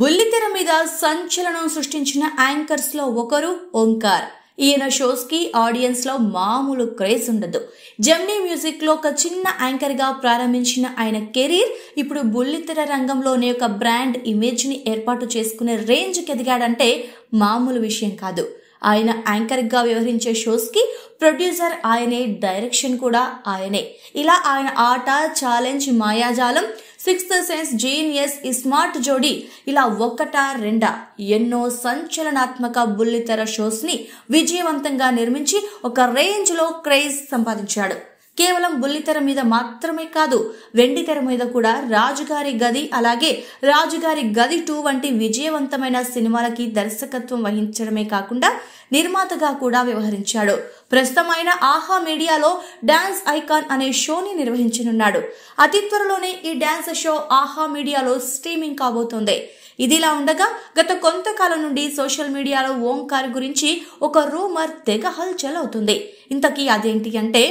బుల్లితెర మీద సంచలనం సృష్టించిన యాంకర్స్ లో ఒకరు ఓంకార్ ఈయన షోస్ కి ఆడియన్స్ లో మామూలు క్రేజ్ ఉండదు జమ్నీ మ్యూజిక్ లో ఒక చిన్న యాంకర్ గా ప్రారంభించిన ఆయన కెరీర్ ఇప్పుడు బుల్లితెర రంగంలోనే ఒక బ్రాండ్ ఇమేజ్ ని ఏర్పాటు చేసుకునే రేంజ్ కి ఎదిగాడంటే మామూలు విషయం కాదు ఆయన యాంకర్ గా వ్యవహరించే షోస్ కి ప్రొడ్యూసర్ ఆయనే డైరెక్షన్ కూడా ఆయనే ఇలా ఆయన ఆట ఛాలెంజ్ మాయాజాలం సిక్స్త్ సెన్స్ జీనియస్ ఈ స్మార్ట్ జోడీ ఇలా ఒక్కటా రెండా ఎన్నో సంచలనాత్మక బుల్లితెర షోస్ని విజయవంతంగా నిర్మించి ఒక రేంజ్లో క్రేజ్ సంపాదించాడు కేవలం బుల్లితెర మీద మాత్రమే కాదు వెండితెర మీద కూడా రాజుగారి గది అలాగే రాజుగారి గది టూ వంటి విజయవంతమైన సినిమాలకి దర్శకత్వం వహించడమే కాకుండా నిర్మాతగా కూడా వ్యవహరించాడు ప్రస్తుతం ఆయన ఆహా మీడియాలో డాన్స్ ఐకాన్ అనే షోని నిర్వహించనున్నాడు అతి త్వరలోనే ఈ డాన్స్ షో ఆహా మీడియాలో స్ట్రీమింగ్ కాబోతోంది ఇదిలా ఉండగా గత కొంతకాలం నుండి సోషల్ మీడియాలో ఓంకార్ గురించి ఒక రూమర్ తెగ హల్చల్ అవుతుంది ఇంతకీ అదేంటి అంటే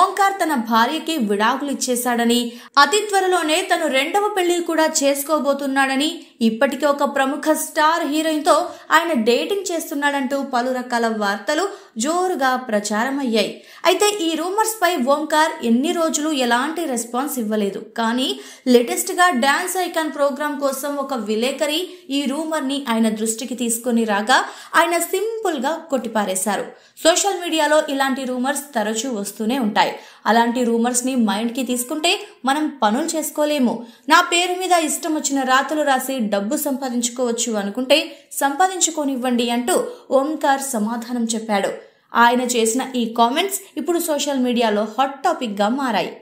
ఓంకార్ తన భార్యకి విడాకులు ఇచ్చేశాడని అతి త్వరలోనే తను రెండవ పెళ్లి కూడా చేసుకోబోతున్నాడని ఇప్పటికే ఒక ప్రముఖ స్టార్ హీరోయిన్తో ఆయన డేటింగ్ చేస్తున్నాడంటూ పలు రకాల వార్తలు జోరుగా ప్రచారం అయ్యాయి అయితే ఈ రూమర్స్ పై ఓంకార్ ఎన్ని రోజులు ఎలాంటి రెస్పాన్స్ ఇవ్వలేదు కానీ లేటెస్ట్ గా డాన్స్ ఐకాన్ ప్రోగ్రామ్ కోసం ఒక విలేకరి ఈ రూమర్ ని ఆయన దృష్టికి తీసుకుని రాగా ఆయన సింపుల్ గా కొట్టిపారేశారు సోషల్ మీడియాలో ఇలాంటి రూమర్స్ తరచూ వస్తూనే ఉంటాయి ఉంటాయి అలాంటి రూమర్స్ని మైండ్కి తీసుకుంటే మనం పనులు చేసుకోలేము నా పేరు మీద ఇష్టం వచ్చిన రాతలు రాసి డబ్బు సంపాదించుకోవచ్చు అనుకుంటే సంపాదించుకోనివ్వండి అంటూ ఓంకార్ సమాధానం చెప్పాడు ఆయన చేసిన ఈ కామెంట్స్ ఇప్పుడు సోషల్ మీడియాలో హాట్ టాపిక్గా మారాయి